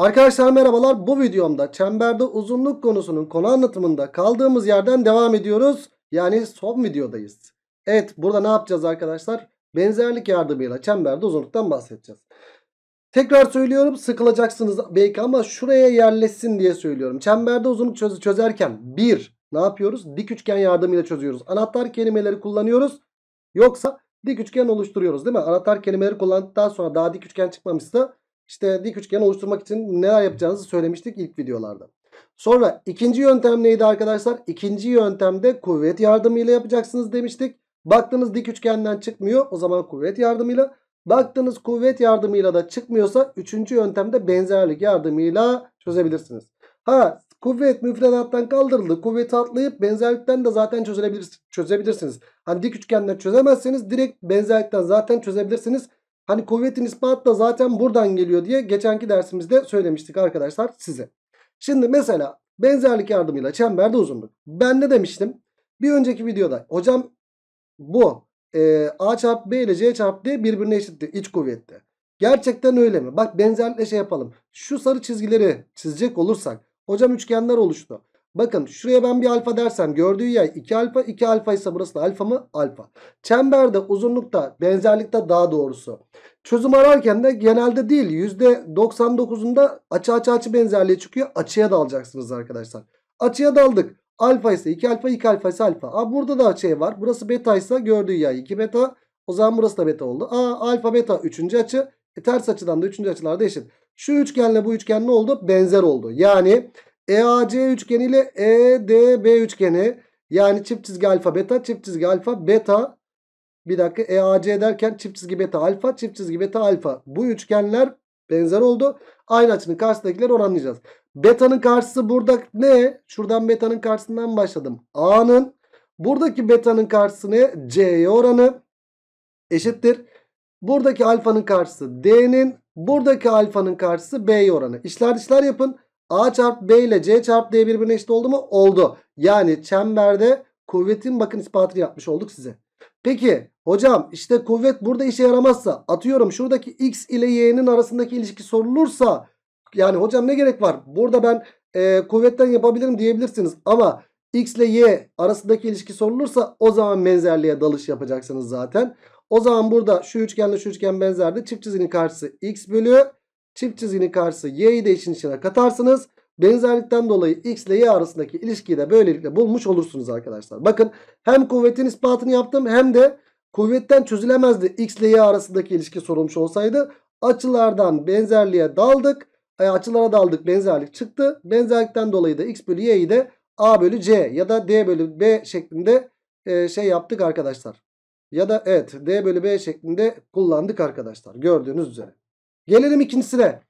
Arkadaşlar merhabalar bu videomda çemberde uzunluk konusunun konu anlatımında kaldığımız yerden devam ediyoruz. Yani son videodayız. Evet burada ne yapacağız arkadaşlar? Benzerlik yardımıyla çemberde uzunluktan bahsedeceğiz. Tekrar söylüyorum sıkılacaksınız belki ama şuraya yerleşsin diye söylüyorum. Çemberde uzunluk çöz çözerken bir ne yapıyoruz? Dik üçgen yardımıyla çözüyoruz. Anahtar kelimeleri kullanıyoruz. Yoksa dik üçgen oluşturuyoruz değil mi? Anahtar kelimeleri kullandıktan sonra daha dik üçgen çıkmamışsa işte dik üçgen oluşturmak için neler yapacağınızı söylemiştik ilk videolarda. Sonra ikinci yöntem neydi arkadaşlar? İkinci yöntemde kuvvet yardımıyla yapacaksınız demiştik. Baktınız dik üçgenden çıkmıyor. O zaman kuvvet yardımıyla. Baktınız kuvvet yardımıyla da çıkmıyorsa üçüncü yöntemde benzerlik yardımıyla çözebilirsiniz. Ha kuvvet müfredattan kaldırıldı. Kuvveti atlayıp benzerlikten de zaten çözebilirsiniz. Hani dik üçgenden çözemezseniz direkt benzerlikten zaten çözebilirsiniz. Hani kuvvetin ispat da zaten buradan geliyor diye geçenki dersimizde söylemiştik arkadaşlar size. Şimdi mesela benzerlik yardımıyla çemberde uzunluk. Ben ne demiştim? Bir önceki videoda hocam bu e, A çarp B ile C çarp D birbirine eşitti iç kuvvette. Gerçekten öyle mi? Bak benzerlikle şey yapalım. Şu sarı çizgileri çizecek olursak hocam üçgenler oluştu. Bakın şuraya ben bir alfa dersem gördüğü yer 2 alfa 2 alfa ise burası da alfa mı? Alfa. Çemberde uzunlukta benzerlikte daha doğrusu. Çözüm ararken de genelde değil %99'unda açı açı açı benzerliği çıkıyor. Açıya dalacaksınız arkadaşlar. Açıya daldık. Alfa ise 2 alfa 2 alfa ise alfa. Aa, burada da açı var. Burası beta ise gördüğü yer 2 beta. O zaman burası da beta oldu. Aa, alfa beta 3. açı. E, ters açıdan da 3. açılar da eşit. Şu üçgenle bu üçgen ne oldu? Benzer oldu. Yani... EAC üçgeni ile EDB üçgeni yani çift çizgi alfa beta çift çizgi alfa beta bir dakika EAC derken çift çizgi beta alfa çift çizgi beta alfa bu üçgenler benzer oldu. Aynı açının karşısındakileri oranlayacağız. Beta'nın karşısı burada ne? Şuradan beta'nın karşısından başladım. A'nın buradaki beta'nın karşısı ne? C'ye oranı eşittir. Buradaki alfanın karşısı D'nin buradaki alfanın karşısı B'ye oranı. İşler işler yapın. A çarpı B ile C çarpı D birbirine eşit oldu mu? Oldu. Yani çemberde kuvvetin bakın ispatını yapmış olduk size. Peki hocam işte kuvvet burada işe yaramazsa atıyorum şuradaki x ile y'nin arasındaki ilişki sorulursa yani hocam ne gerek var? Burada ben e, kuvvetten yapabilirim diyebilirsiniz ama x ile y arasındaki ilişki sorulursa o zaman benzerliğe dalış yapacaksınız zaten. O zaman burada şu üçgenle şu üçgen benzerdi. Çift çizginin karşısı x bölü Çift çizginin karşısı y'yi de işin içine katarsanız benzerlikten dolayı x ile y arasındaki ilişkiyi de böylelikle bulmuş olursunuz arkadaşlar. Bakın hem kuvvetin ispatını yaptım hem de kuvvetten çözülemezdi x ile y arasındaki ilişki sorulmuş olsaydı. Açılardan benzerliğe daldık. E, açılara daldık benzerlik çıktı. Benzerlikten dolayı da x bölü y'yi de a bölü c ya da d bölü b şeklinde e, şey yaptık arkadaşlar. Ya da evet d bölü b şeklinde kullandık arkadaşlar gördüğünüz üzere. Gelelim ikincisine.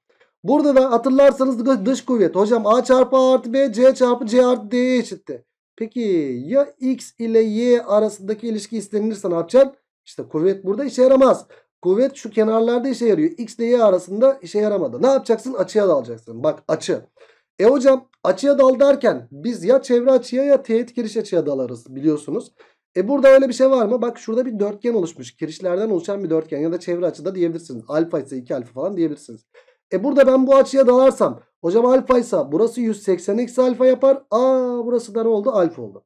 Burada da hatırlarsanız dış kuvvet. Hocam A çarpı A artı B, C çarpı C artı d eşitti. Peki ya X ile Y arasındaki ilişki istenilirse ne yapacaksın? İşte kuvvet burada işe yaramaz. Kuvvet şu kenarlarda işe yarıyor. X ile Y arasında işe yaramadı. Ne yapacaksın? Açıya dalacaksın. Bak açı. E hocam açıya dal derken biz ya çevre açıya ya teğet giriş açıya dalarız biliyorsunuz. E burada öyle bir şey var mı? Bak şurada bir dörtgen oluşmuş. Kirişlerden oluşan bir dörtgen ya da çevre açı da diyebilirsiniz. Alfa ise 2 alfa falan diyebilirsiniz. E burada ben bu açıya dalarsam hocam alfa ise burası 180 eksi alfa yapar. Aa burası da ne oldu? Alfa oldu.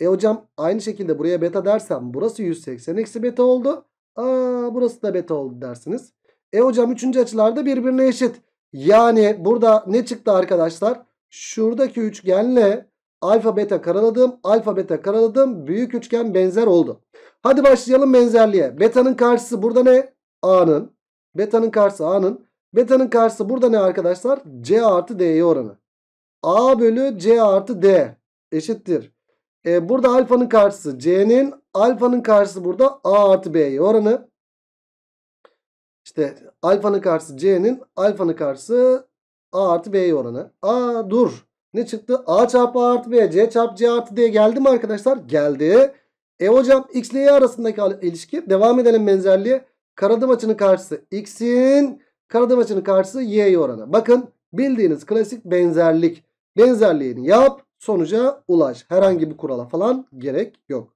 E hocam aynı şekilde buraya beta dersem burası 180 eksi beta oldu. Aa burası da beta oldu dersiniz. E hocam üçüncü açılarda birbirine eşit. Yani burada ne çıktı arkadaşlar? Şuradaki üçgenle Alfa beta karaladım. Alfa beta karaladım. Büyük üçgen benzer oldu. Hadi başlayalım benzerliğe. Beta'nın karşısı burada ne? A'nın. Beta'nın karşısı A'nın. Beta'nın karşısı burada ne arkadaşlar? C artı D'ye oranı. A bölü C artı D eşittir. E, burada alfanın karşısı C'nin. Alfanın karşısı burada A artı B'ye oranı. İşte alfanın karşısı C'nin. Alfanın karşısı A artı B'ye oranı. A dur. Ne çıktı? A çarpı A artı B, C çarpı C artı D geldi mi arkadaşlar? Geldi. E hocam X ile Y arasındaki ilişki. Devam edelim benzerliğe. Karadım açının karşısı X'in, karadım açının karşısı Y'ye oranı. Bakın bildiğiniz klasik benzerlik. Benzerliğini yap, sonuca ulaş. Herhangi bir kurala falan gerek yok.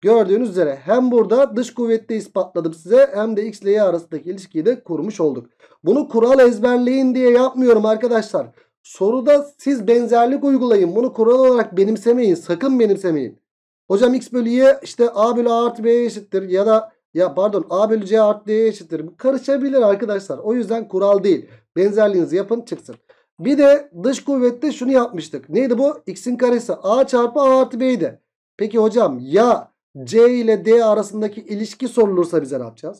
Gördüğünüz üzere hem burada dış kuvvette ispatladım size hem de x ile y arasındaki ilişkiyi de kurmuş olduk. Bunu kural ezberleyin diye yapmıyorum arkadaşlar. Soruda siz benzerlik uygulayın. Bunu kural olarak benimsemeyin. Sakın benimsemeyin. Hocam x bölü y işte a bölü a artı b eşittir. Ya da ya pardon a bölü c artı d eşittir. Karışabilir arkadaşlar. O yüzden kural değil. Benzerliğinizi yapın çıksın. Bir de dış kuvvette şunu yapmıştık. Neydi bu? x'in karesi a çarpı a artı b'ydi. Peki hocam ya c ile d arasındaki ilişki sorulursa bize ne yapacağız?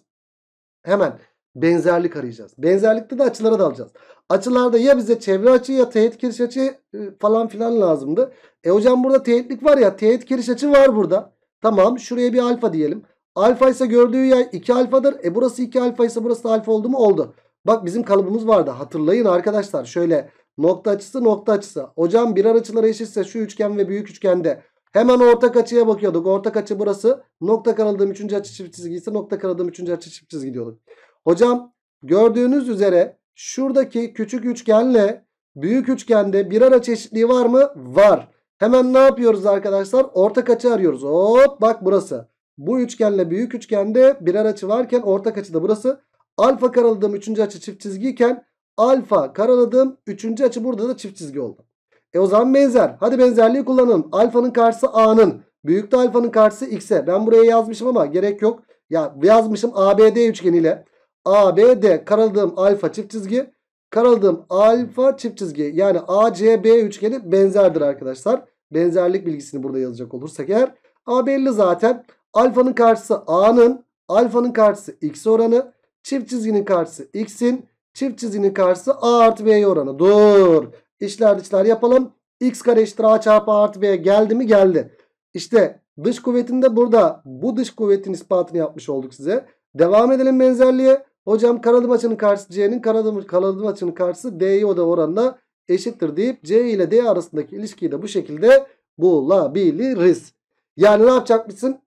Hemen Benzerlik arayacağız. Benzerlikte de açılara dalacağız. Açılarda ya bize çevre açı ya teğet kiriş açı e, falan filan lazımdı. E hocam burada teğetlik var ya teğet kiriş açı var burada. Tamam şuraya bir alfa diyelim. Alfa ise gördüğü yer 2 alfadır. E burası 2 alfa ise burası alfa oldu mu? Oldu. Bak bizim kalıbımız vardı. Hatırlayın arkadaşlar. Şöyle nokta açısı nokta açısı. Hocam birer açıları eşitse şu üçgen ve büyük üçgende hemen ortak açıya bakıyorduk. Ortak açı burası. Nokta karaladığım 3. açı çift çizgi ise nokta karaladığım 3. açı çift çizgi diyorduk. Hocam gördüğünüz üzere şuradaki küçük üçgenle büyük üçgende bir ara çeşitliği var mı? Var. Hemen ne yapıyoruz arkadaşlar? Ortak açı arıyoruz. Hop bak burası. Bu üçgenle büyük üçgende birer açı varken ortak açı da burası. Alfa karaladığım üçüncü açı çift çizgiyken alfa karaladığım üçüncü açı burada da çift çizgi oldu. E o zaman benzer. Hadi benzerliği kullanalım. Alfanın karşısı A'nın. Büyükte alfanın karşısı X'e. Ben buraya yazmışım ama gerek yok. Ya yazmışım ABD üçgeniyle. ABD karaladığım alfa çift çizgi karaladığım alfa çift çizgi yani ACB üçgeni benzerdir arkadaşlar. Benzerlik bilgisini burada yazacak olursak eğer A belli zaten. Alfanın karşısı A'nın, alfanın karşısı X oranı, çift çizginin karşısı X'in, çift çizginin karşısı A artı B oranı. Dur. İşler dışlar yapalım. X kare eşittir A çarpı A artı B geldi mi? Geldi. İşte dış kuvvetinde burada bu dış kuvvetin ispatını yapmış olduk size. Devam edelim benzerliğe. Hocam kanadım açının karşısı C'nin kanadım, kanadım açının karşısı D'ye o da oranına eşittir deyip C ile D arasındaki ilişkiyi de bu şekilde bulabiliriz. Yani ne yapacakmışsın?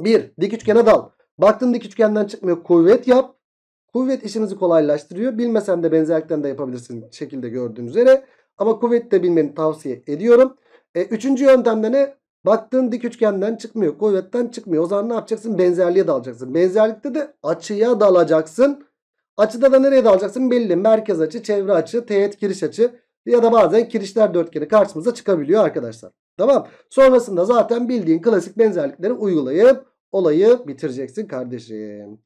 Bir dik üçgene dal. Baktın dik üçgenden çıkmıyor. Kuvvet yap. Kuvvet işinizi kolaylaştırıyor. Bilmesen de benzerlikten de yapabilirsin şekilde gördüğün üzere. Ama kuvvet de bilmeni tavsiye ediyorum. E, üçüncü yöntemde ne? Baktığın dik üçgenden çıkmıyor. Kuvvetten çıkmıyor. O zaman ne yapacaksın? Benzerliğe dalacaksın. Benzerlikte de açıya dalacaksın. Açıda da nereye dalacaksın? Belli. Merkez açı, çevre açı, teğet giriş açı ya da bazen kirişler dörtgeni karşımıza çıkabiliyor arkadaşlar. Tamam. Sonrasında zaten bildiğin klasik benzerlikleri uygulayıp olayı bitireceksin kardeşim.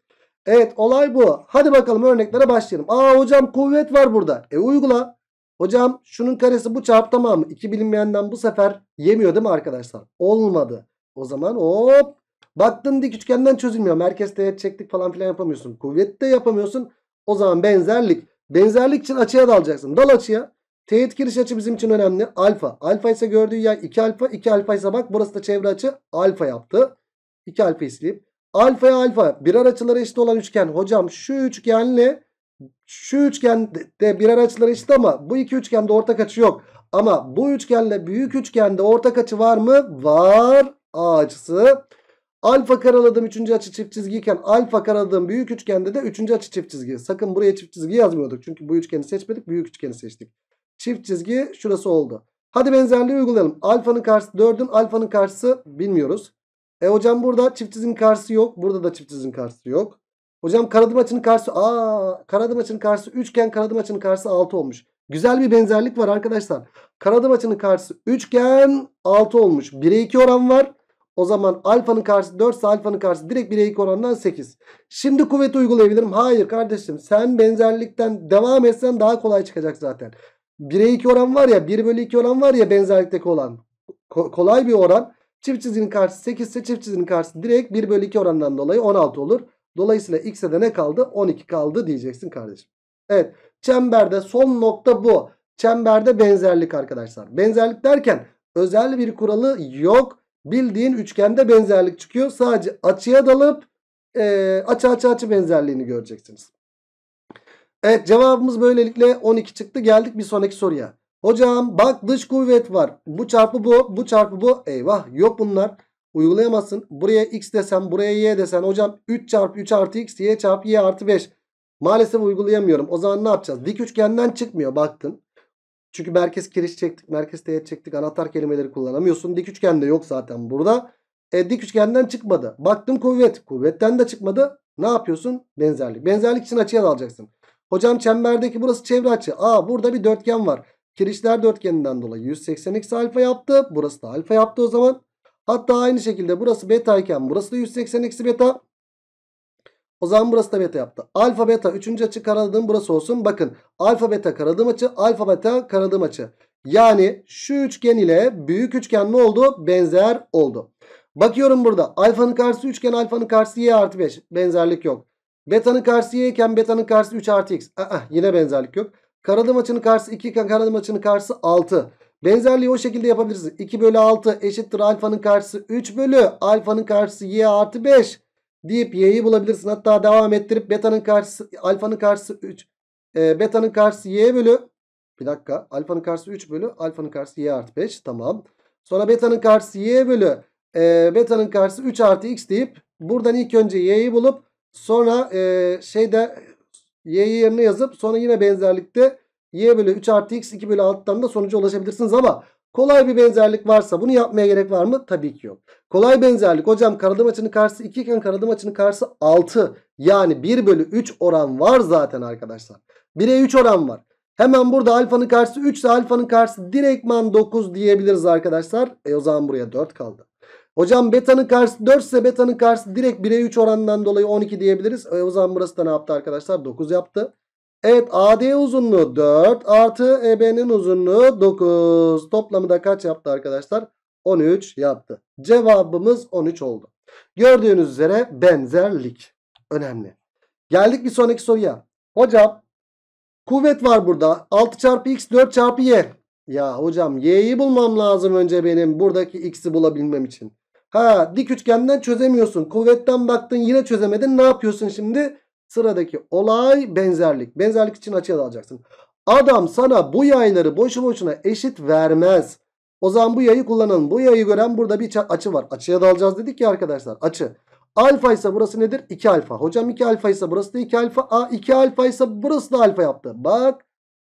Evet olay bu. Hadi bakalım örneklere başlayalım. Aa hocam kuvvet var burada. E uygula. Hocam şunun karesi bu çarp tamam mı? İki bilinmeyenden bu sefer yemiyor değil mi arkadaşlar? Olmadı. O zaman hop. Baktın dik üçgenden çözülmüyor. Merkez teğet çektik falan filan yapamıyorsun. Kuvvet de yapamıyorsun. O zaman benzerlik. Benzerlik için açıya dalacaksın. Dal açıya. Teğet giriş açı bizim için önemli. Alfa. Alfa ise gördüğü yer 2 alfa. 2 alfa ise bak burası da çevre açı. Alfa yaptı. 2 alfa sileyim. Alfaya alfa. Birer açıları eşit olan üçgen. Hocam şu üçgenle şu üçgende birer açıları eşit ama bu iki üçgende ortak açı yok. Ama bu üçgenle büyük üçgende ortak açı var mı? Var. A açısı. Alfa karaladığım üçüncü açı çift çizgiyken alfa karaladığım büyük üçgende de üçüncü açı çift çizgi. Sakın buraya çift çizgi yazmıyorduk. Çünkü bu üçgeni seçmedik. Büyük üçgeni seçtik. Çift çizgi şurası oldu. Hadi benzerliği uygulayalım. Alfanın karşısı 4'ün alfanın karşısı bilmiyoruz. E hocam burada çift çizginin karşısı yok. Burada da çift çizginin karşısı yok. Hocam karadım açının karşısı aa karadım açının karşısı üçgen karadım açının karşısı 6 olmuş. Güzel bir benzerlik var arkadaşlar. Karadım açının karşısı üçgen 6 olmuş. 1'e 2 oran var. O zaman alfanın karşısı 4 ise alfanın karşısı direkt 1'e 2 orandan 8. Şimdi kuvveti uygulayabilirim. Hayır kardeşim sen benzerlikten devam etsen daha kolay çıkacak zaten. 1'e 2 oran var ya 1 bölü 2 oran var ya benzerlikteki olan. Ko kolay bir oran. Çift çizginin karşısı 8 ise çift çizginin karşısı direkt 1 bölü 2 orandan dolayı 16 olur. Dolayısıyla x'e de ne kaldı? 12 kaldı diyeceksin kardeşim. Evet çemberde son nokta bu. Çemberde benzerlik arkadaşlar. Benzerlik derken özel bir kuralı yok. Bildiğin üçgende benzerlik çıkıyor. Sadece açıya dalıp e, açı açı açı benzerliğini göreceksiniz. Evet cevabımız böylelikle 12 çıktı. Geldik bir sonraki soruya. Hocam bak dış kuvvet var. Bu çarpı bu, bu çarpı bu. Eyvah yok bunlar uygulayamazsın. Buraya x desem, buraya y desen hocam 3 çarpı 3 artı x y çarpı y artı 5. Maalesef uygulayamıyorum. O zaman ne yapacağız? Dik üçgenden çıkmıyor baktın. Çünkü merkez kiriş çektik, merkez teğet çektik. Anahtar kelimeleri kullanamıyorsun. Dik üçgende yok zaten burada. E, dik üçgenden çıkmadı. Baktım kuvvet. Kuvvetten de çıkmadı. Ne yapıyorsun? Benzerlik. Benzerlik için açıya dalacaksın. Hocam çemberdeki burası çevre açı. Aa burada bir dörtgen var. Kirişler dörtgeninden dolayı 180x alfa yaptı. Burası da alfa yaptı o zaman. Hatta aynı şekilde burası beta iken burası da 180 eksi beta. O zaman burası da beta yaptı. Alfa beta 3. açı karaladığım burası olsun. Bakın alfa beta karadığım açı alfa beta karadığım açı. Yani şu üçgen ile büyük üçgen ne oldu? Benzer oldu. Bakıyorum burada alfanın karşısı üçgen alfanın karşısı y artı 5. Benzerlik yok. Betanın karşısı y iken betanın karşısı 3 artı x. Aa, ah, ah, yine benzerlik yok. Karadığım açının karşısı 2 iken karadığım açının karşısı 6. Benzerliği o şekilde yapabiliriz. 2 bölü 6 eşittir alfanın karşısı 3 bölü alfanın karşısı y artı 5 deyip y'yi bulabilirsin. Hatta devam ettirip beta'nın karşısı alfanın karşısı 3 e, beta'nın karşısı y bölü bir dakika alfanın karşısı 3 bölü alfanın karşısı y artı 5 tamam. Sonra beta'nın karşısı y bölü e, beta'nın karşısı 3 artı x deyip buradan ilk önce y'yi bulup sonra e, şeyde y'yi yerine yazıp sonra yine benzerlikte y bölü 3 artı x 2 bölü 6'dan da sonuca ulaşabilirsiniz ama kolay bir benzerlik varsa bunu yapmaya gerek var mı? Tabii ki yok. Kolay benzerlik hocam karadım açının karşısı 2 iken karadım açının karşısı 6 yani 1 bölü 3 oran var zaten arkadaşlar. 1'e 3 oran var. Hemen burada alfanın karşısı 3 ise alfanın karşısı direktman 9 diyebiliriz arkadaşlar. E o zaman buraya 4 kaldı. Hocam betanın karşısı 4 ise betanın karşısı direkt 1'e 3 oranından dolayı 12 diyebiliriz. E o zaman burası da ne yaptı arkadaşlar? 9 yaptı. Evet AD uzunluğu 4 artı EB'nin uzunluğu 9. Toplamı da kaç yaptı arkadaşlar? 13 yaptı. Cevabımız 13 oldu. Gördüğünüz üzere benzerlik önemli. Geldik bir sonraki soruya. Hocam kuvvet var burada. 6 çarpı x 4 çarpı y. Ya hocam y'yi bulmam lazım önce benim buradaki x'i bulabilmem için. Ha dik üçgenden çözemiyorsun. Kuvvetten baktın yine çözemedin. Ne yapıyorsun şimdi? Sıradaki olay benzerlik. Benzerlik için açıya dalacaksın. Adam sana bu yayları boşu boşuna eşit vermez. O zaman bu yayı kullanalım. Bu yayı gören burada bir açı var. Açıya dalacağız dedik ya arkadaşlar. Açı. Alfa ise burası nedir? 2 alfa. Hocam 2 alfa ise burası da 2 alfa. A 2 alfa ise burası da alfa yaptı. Bak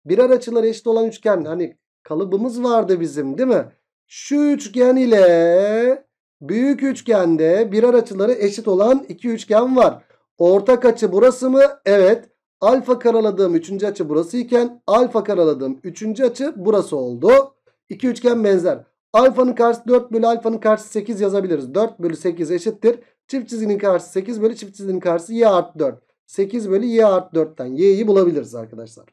birer açıları eşit olan üçgen. Hani kalıbımız vardı bizim değil mi? Şu üçgen ile büyük üçgende birer açıları eşit olan iki üçgen var. Ortak açı burası mı? Evet. Alfa karaladığım üçüncü açı burası iken alfa karaladığım üçüncü açı burası oldu. İki üçgen benzer. Alfanın karşısı 4 bölü alfanın karşısı 8 yazabiliriz. 4 bölü 8 eşittir. Çift çizginin karşısı 8 bölü çift çizginin karşısı y artı 4. 8 bölü y artı 4'ten y'yi bulabiliriz arkadaşlar.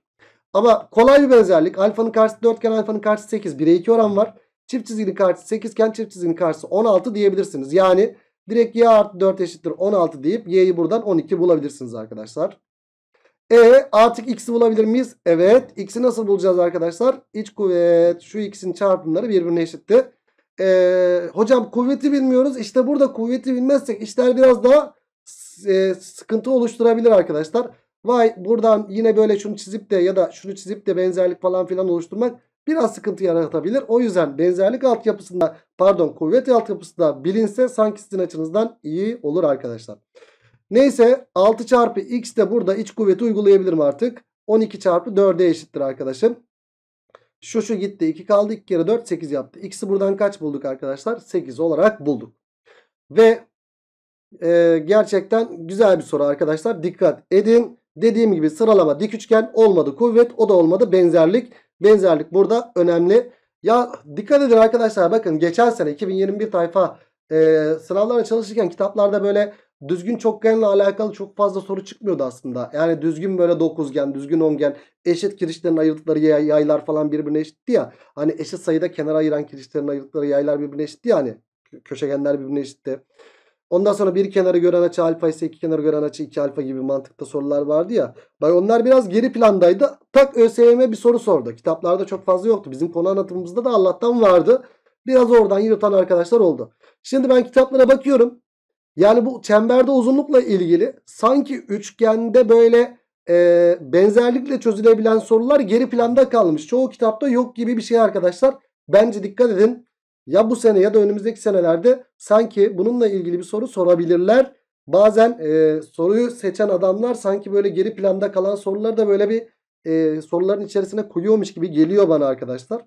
Ama kolay bir benzerlik. Alfanın karşısı 4 iken alfanın karşısı 8. 1'e 2 oran var. Çift çizginin karşısı 8 iken çift çizginin karşısı 16 diyebilirsiniz. Yani Direkt y artı 4 eşittir 16 deyip y'yi buradan 12 bulabilirsiniz arkadaşlar. E artık x'i bulabilir miyiz? Evet. X'i nasıl bulacağız arkadaşlar? İç kuvvet şu x'in çarpımları birbirine eşitti. E, hocam kuvveti bilmiyoruz. İşte burada kuvveti bilmezsek işler biraz daha e, sıkıntı oluşturabilir arkadaşlar. Vay buradan yine böyle şunu çizip de ya da şunu çizip de benzerlik falan filan oluşturmak biraz sıkıntı yaratabilir. O yüzden benzerlik altyapısında pardon kuvvet altyapısında bilinse sanki sizin açınızdan iyi olur arkadaşlar. Neyse 6 çarpı x de burada iç kuvveti uygulayabilirim artık. 12 çarpı 4'e eşittir arkadaşım. Şu şu gitti 2 kaldı 2 kere 4 8 yaptı. X'i buradan kaç bulduk arkadaşlar? 8 olarak bulduk. Ve e, gerçekten güzel bir soru arkadaşlar. Dikkat edin. Dediğim gibi sıralama dik üçgen olmadı kuvvet o da olmadı benzerlik. Benzerlik burada önemli. Ya dikkat edin arkadaşlar bakın geçen sene 2021 tayfa e, sınavlara çalışırken kitaplarda böyle düzgün çokgenle alakalı çok fazla soru çıkmıyordu aslında. Yani düzgün böyle dokuzgen, düzgün ongen, eşit kirişlerin ayırdıkları yaylar falan birbirine eşitti ya. Hani eşit sayıda kenara ayıran kirişlerin ayırdıkları yaylar birbirine eşitti ya hani. Köşegenler birbirine eşitti. Ondan sonra bir kenarı gören açı alfa ise iki kenarı gören açı iki alfa gibi mantıkta sorular vardı ya. Bak onlar biraz geri plandaydı. Tak ÖSYM bir soru sordu. Kitaplarda çok fazla yoktu. Bizim konu anlatımımızda da Allah'tan vardı. Biraz oradan yırtan arkadaşlar oldu. Şimdi ben kitaplara bakıyorum. Yani bu çemberde uzunlukla ilgili sanki üçgende böyle e, benzerlikle çözülebilen sorular geri planda kalmış. Çoğu kitapta yok gibi bir şey arkadaşlar. Bence dikkat edin ya bu sene ya da önümüzdeki senelerde sanki bununla ilgili bir soru sorabilirler. Bazen e, soruyu seçen adamlar sanki böyle geri planda kalan soruları da böyle bir e, soruların içerisine koyuyormuş gibi geliyor bana arkadaşlar.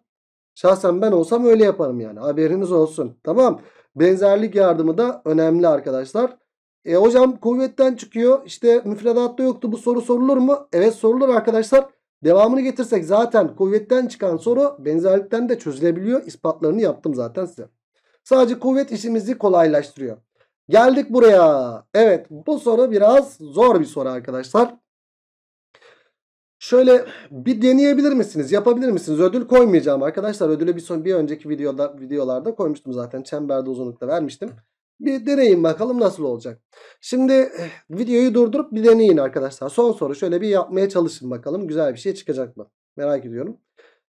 Şahsen ben olsam öyle yaparım yani haberiniz olsun. Tamam benzerlik yardımı da önemli arkadaşlar. E hocam kuvvetten çıkıyor işte müfredatta yoktu bu soru sorulur mu? Evet sorulur arkadaşlar. Devamını getirsek zaten kuvvetten çıkan soru benzerlikten de çözülebiliyor. İspatlarını yaptım zaten size. Sadece kuvvet işimizi kolaylaştırıyor. Geldik buraya. Evet bu soru biraz zor bir soru arkadaşlar. Şöyle bir deneyebilir misiniz? Yapabilir misiniz? Ödül koymayacağım arkadaşlar. Ödülü bir, son, bir önceki videoda videolarda koymuştum zaten. Çemberde uzunlukta vermiştim. Bir deneyin bakalım nasıl olacak. Şimdi eh, videoyu durdurup bir deneyin arkadaşlar. Son soru şöyle bir yapmaya çalışın bakalım. Güzel bir şey çıkacak mı? Merak ediyorum.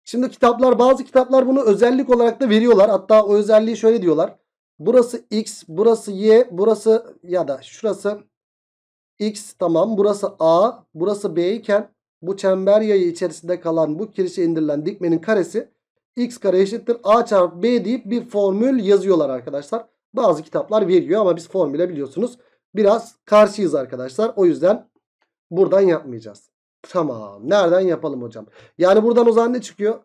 Şimdi kitaplar bazı kitaplar bunu özellik olarak da veriyorlar. Hatta o özelliği şöyle diyorlar. Burası x, burası y, burası ya da şurası x tamam. Burası a, burası b iken bu çember yayı içerisinde kalan bu kirişe indirilen dikmenin karesi x kare eşittir a çarpı b deyip bir formül yazıyorlar arkadaşlar bazı kitaplar veriyor ama biz formüle biliyorsunuz biraz karşıyız arkadaşlar. O yüzden buradan yapmayacağız. Tamam. Nereden yapalım hocam? Yani buradan o zaman ne çıkıyor?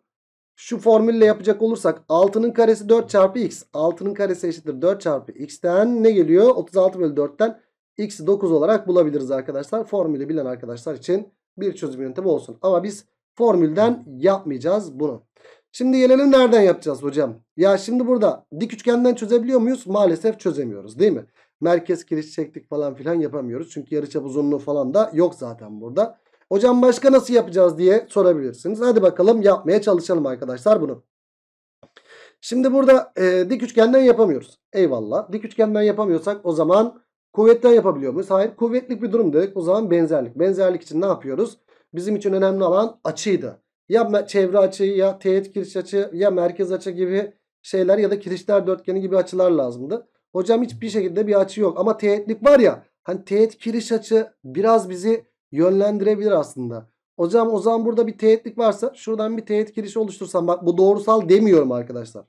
Şu formülle yapacak olursak 6'nın karesi 4 çarpı x. 6'nın karesi eşittir 4 çarpı x'ten ne geliyor? 36 bölü 4'ten x 9 olarak bulabiliriz arkadaşlar. Formülü bilen arkadaşlar için bir çözüm yöntemi olsun. Ama biz formülden yapmayacağız bunu. Şimdi gelelim nereden yapacağız hocam? Ya şimdi burada dik üçgenden çözebiliyor muyuz? Maalesef çözemiyoruz değil mi? Merkez kiriş çektik falan filan yapamıyoruz. Çünkü yarıçap uzunluğu falan da yok zaten burada. Hocam başka nasıl yapacağız diye sorabilirsiniz. Hadi bakalım yapmaya çalışalım arkadaşlar bunu. Şimdi burada e, dik üçgenden yapamıyoruz. Eyvallah. Dik üçgenden yapamıyorsak o zaman kuvvetten yapabiliyor muyuz? Hayır. Kuvvetlik bir durum dedik. O zaman benzerlik. Benzerlik için ne yapıyoruz? Bizim için önemli olan açıydı ya çevre açı ya teğet kiriş açı ya merkez açı gibi şeyler ya da kirişler dörtgeni gibi açılar lazımdı. Hocam hiçbir şekilde bir açı yok ama teğetlik var ya hani teğet kiriş açı biraz bizi yönlendirebilir aslında. Hocam o zaman burada bir teğetlik varsa şuradan bir teğet girişi oluştursam bak bu doğrusal demiyorum arkadaşlar.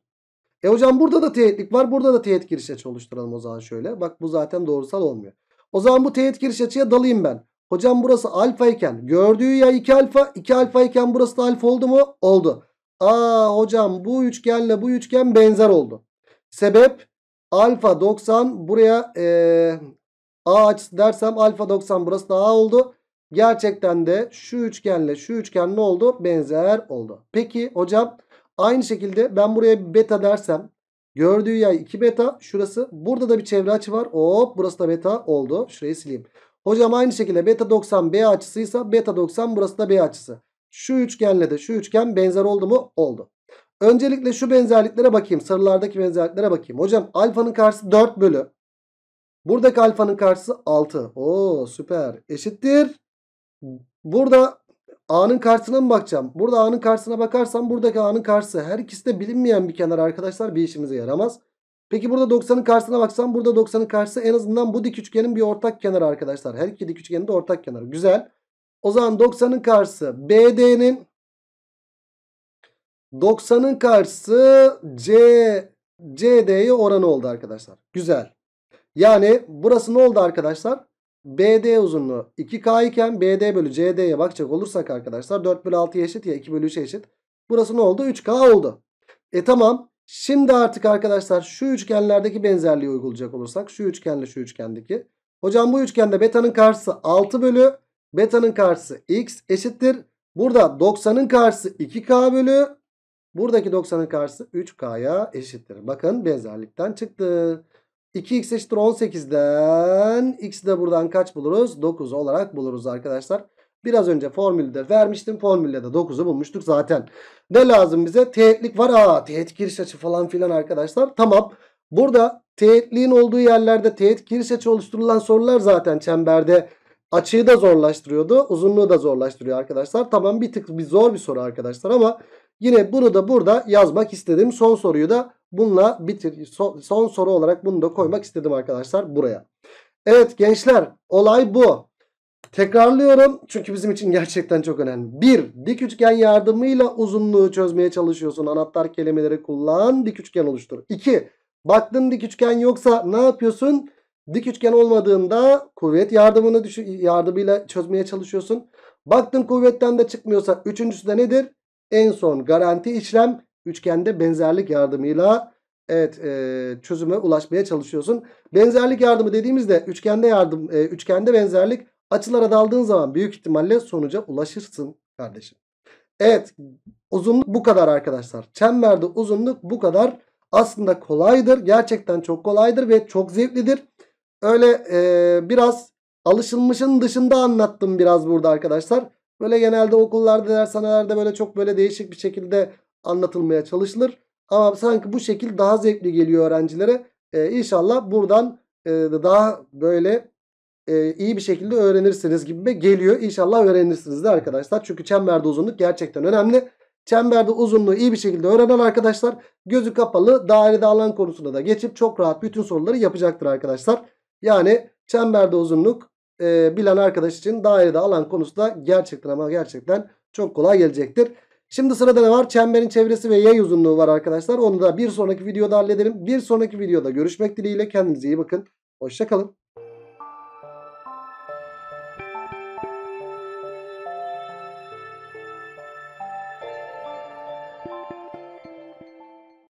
E hocam burada da teğetlik var burada da teğet kiriş açı oluşturalım o zaman şöyle. Bak bu zaten doğrusal olmuyor. O zaman bu teğet kiriş açıya dalayım ben. Hocam burası alfa iken gördüğü yay 2 alfa. 2 alfa iken burası da alfa oldu mu? Oldu. Aa hocam bu üçgenle bu üçgen benzer oldu. Sebep alfa 90 buraya ee, A açısı dersem alfa 90 burası da A oldu. Gerçekten de şu üçgenle şu üçgen ne oldu? Benzer oldu. Peki hocam aynı şekilde ben buraya beta dersem gördüğü yay 2 beta şurası. Burada da bir çevre açı var. Hop burası da beta oldu. Şurayı sileyim. Hocam aynı şekilde beta 90 B açısıysa beta 90 burası da B açısı. Şu üçgenle de şu üçgen benzer oldu mu? Oldu. Öncelikle şu benzerliklere bakayım. Sarılardaki benzerliklere bakayım. Hocam alfanın karşısı 4 bölü. Buradaki alfanın karşısı 6. Oo süper. Eşittir. Burada A'nın karşısına mı bakacağım? Burada A'nın karşısına bakarsam buradaki A'nın karşısı. Her ikisi de bilinmeyen bir kenar arkadaşlar. Bir işimize yaramaz. Peki burada 90'ın karşısına baksam burada 90'ın karşısı en azından bu dik üçgenin bir ortak kenarı arkadaşlar. Her iki dik üçgenin de ortak kenarı. Güzel. O zaman 90'ın karşısı BD'nin 90'ın karşısı C CD'ye oranı oldu arkadaşlar. Güzel. Yani burası ne oldu arkadaşlar? BD uzunluğu 2K iken BD bölü CD'ye bakacak olursak arkadaşlar 4 bölü 6 eşit ya 2 bölü 3 eşit. Burası ne oldu? 3K oldu. E tamam. Şimdi artık arkadaşlar şu üçgenlerdeki benzerliği uygulayacak olursak. Şu üçgenle şu üçgendeki. Hocam bu üçgende beta'nın karşısı 6 bölü. Beta'nın karşısı x eşittir. Burada 90'ın karşısı 2k bölü. Buradaki 90'ın karşısı 3k'ya eşittir. Bakın benzerlikten çıktı. 2x eşittir 18'den x'i de buradan kaç buluruz? 9 olarak buluruz arkadaşlar. Biraz önce formülde vermiştim. Formülle de 9'u bulmuştuk zaten. Ne lazım bize? Teğetlik var. Aa teğet giriş açı falan filan arkadaşlar. Tamam. Burada teğetliğin olduğu yerlerde teğet giriş açı oluşturulan sorular zaten çemberde açıyı da zorlaştırıyordu. Uzunluğu da zorlaştırıyor arkadaşlar. Tamam bir tık bir zor bir soru arkadaşlar ama yine bunu da burada yazmak istedim. Son soruyu da bununla bitir. Son, son soru olarak bunu da koymak istedim arkadaşlar buraya. Evet gençler olay bu. Tekrarlıyorum çünkü bizim için gerçekten çok önemli. Bir, dik üçgen yardımıyla uzunluğu çözmeye çalışıyorsun. Anahtar kelimeleri kullan, dik üçgen oluştur. İki, baktın dik üçgen yoksa ne yapıyorsun? Dik üçgen olmadığında kuvvet yardımını yardımıyla çözmeye çalışıyorsun. Baktın kuvvetten de çıkmıyorsa üçüncüsü de nedir? En son garanti işlem üçgende benzerlik yardımıyla evet e, çözüme ulaşmaya çalışıyorsun. Benzerlik yardımı dediğimizde üçgende yardım e, üçgende benzerlik Açılara daldığın zaman büyük ihtimalle sonuca ulaşırsın kardeşim. Evet uzunluk bu kadar arkadaşlar. Çemberde uzunluk bu kadar. Aslında kolaydır. Gerçekten çok kolaydır ve çok zevklidir. Öyle e, biraz alışılmışın dışında anlattım biraz burada arkadaşlar. Böyle genelde okullarda dershanelerde böyle çok böyle değişik bir şekilde anlatılmaya çalışılır. Ama sanki bu şekil daha zevkli geliyor öğrencilere. E, inşallah buradan e, daha böyle e, iyi bir şekilde öğrenirsiniz gibi geliyor. İnşallah öğrenirsiniz de arkadaşlar. Çünkü çemberde uzunluk gerçekten önemli. Çemberde uzunluğu iyi bir şekilde öğrenen arkadaşlar gözü kapalı dairede alan konusunda da geçip çok rahat bütün soruları yapacaktır arkadaşlar. Yani çemberde uzunluk e, bilen arkadaş için dairede alan konusu da gerçekten ama gerçekten çok kolay gelecektir. Şimdi sırada ne var? Çemberin çevresi ve yay uzunluğu var arkadaşlar. Onu da bir sonraki videoda halledelim. Bir sonraki videoda görüşmek dileğiyle. Kendinize iyi bakın. Hoşçakalın.